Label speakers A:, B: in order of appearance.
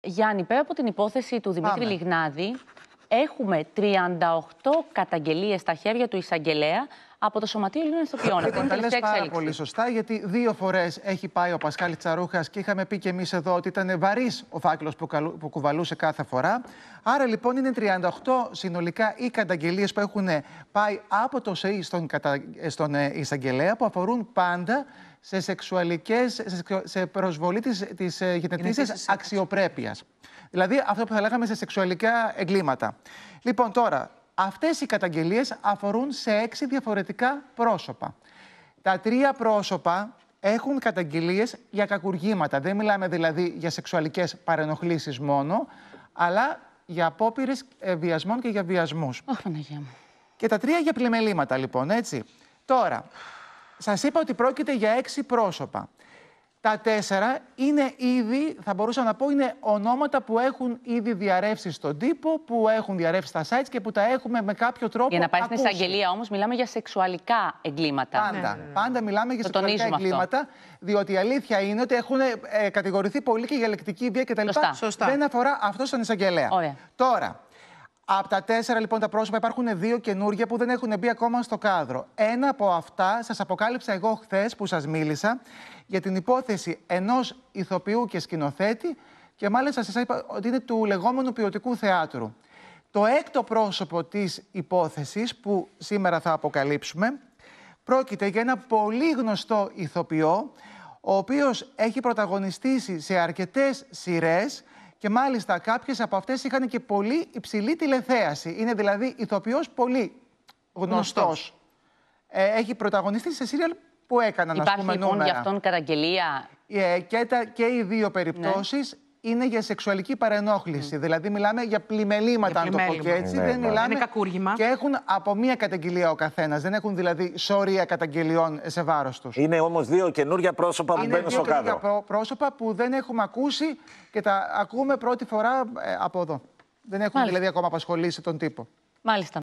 A: Γιάννη, πέρα από την υπόθεση του Δημήτρη Λιγνάδη, έχουμε 38 καταγγελίες στα χέρια του εισαγγελέα από το Σωματείο Ελλήνων Ιστοποιών. Αυτό είναι τελευταία πάρα
B: πολύ σωστά, γιατί δύο φορές έχει πάει ο Πασκάλη Τσαρούχας και είχαμε πει και εμείς εδώ ότι ήταν βαρύς ο φάκελος που, κουβαλούσε κάθε φορά. Άρα λοιπόν είναι 38 συνολικά οι καταγγελίες που έχουν πάει από το ΣΕΙ στον, κατα... Ε, εισαγγελέα που αφορούν πάντα σε σεξουαλικές, σε προσβολή της, της ε, αξιοπρέπειας. Δηλαδή αυτό που θα λέγαμε σε σεξουαλικά εγκλήματα. Λοιπόν τώρα, Αυτές οι καταγγελίες αφορούν σε έξι διαφορετικά πρόσωπα. Τα τρία πρόσωπα έχουν καταγγελίες για κακουργήματα. Δεν μιλάμε δηλαδή για σεξουαλικές παρενοχλήσεις μόνο, αλλά για απόπειρες βιασμών και για βιασμούς. Αχ, Παναγία Και τα τρία για πλημελήματα, λοιπόν, έτσι. Τώρα, σας είπα ότι πρόκειται για έξι πρόσωπα. Τα τέσσερα είναι ήδη, θα μπορούσα να πω, είναι ονόματα που έχουν ήδη διαρρεύσει στον τύπο, που έχουν διαρρεύσει στα sites και που τα έχουμε με κάποιο τρόπο. Για να πάει στην εισαγγελία
A: όμως, μιλάμε για σεξουαλικά εγκλήματα. Πάντα. Ναι. Πάντα μιλάμε για σεξουαλικά εγκλήματα.
B: Διότι η αλήθεια είναι ότι έχουν ε, κατηγορηθεί πολύ και για λεκτική βία κτλ. Σωστά. Δεν αφορά αυτό στον εισαγγελέα. Τώρα, από τα τέσσερα λοιπόν τα πρόσωπα υπάρχουν δύο καινούργια που δεν έχουν μπει ακόμα στο κάδρο. Ένα από αυτά σας αποκάλυψα εγώ χθες που σας μίλησα για την υπόθεση ενός ηθοποιού και σκηνοθέτη και μάλιστα σας είπα ότι είναι του λεγόμενου ποιοτικού θεάτρου. Το έκτο πρόσωπο της υπόθεσης που σήμερα θα αποκαλύψουμε πρόκειται για ένα πολύ γνωστό ηθοποιό ο οποίος έχει πρωταγωνιστήσει σε αρκετές σειρές και μάλιστα κάποιες από αυτές είχαν και πολύ υψηλή τηλεθέαση. Είναι δηλαδή ηθοποιός πολύ γνωστός. Ε, έχει πρωταγωνιστεί σε σύριαλ που έκαναν, ας πούμε, Υπάρχει λοιπόν για αυτόν
A: καταγγελία.
B: Ε, και, τα, και οι δύο ναι. περιπτώσεις είναι για σεξουαλική παρενόχληση. Δηλαδή, μιλάμε για πλημελήματα, αν το πω και έτσι. Ναι, δεν ναι. μιλάμε. Είναι κακούργημα. Και έχουν από μία καταγγελία ο καθένας. Δεν έχουν δηλαδή σωρία καταγγελιών σε βάρος τους. Είναι όμως δύο καινούργια πρόσωπα που μπαίνουν στο κάδρο. Είναι πρόσωπα που δεν έχουμε ακούσει και τα ακούμε πρώτη φορά ε, από εδώ. Δεν έχουν δηλαδή ακόμα απασχολήσει τον τύπο. Μάλιστα.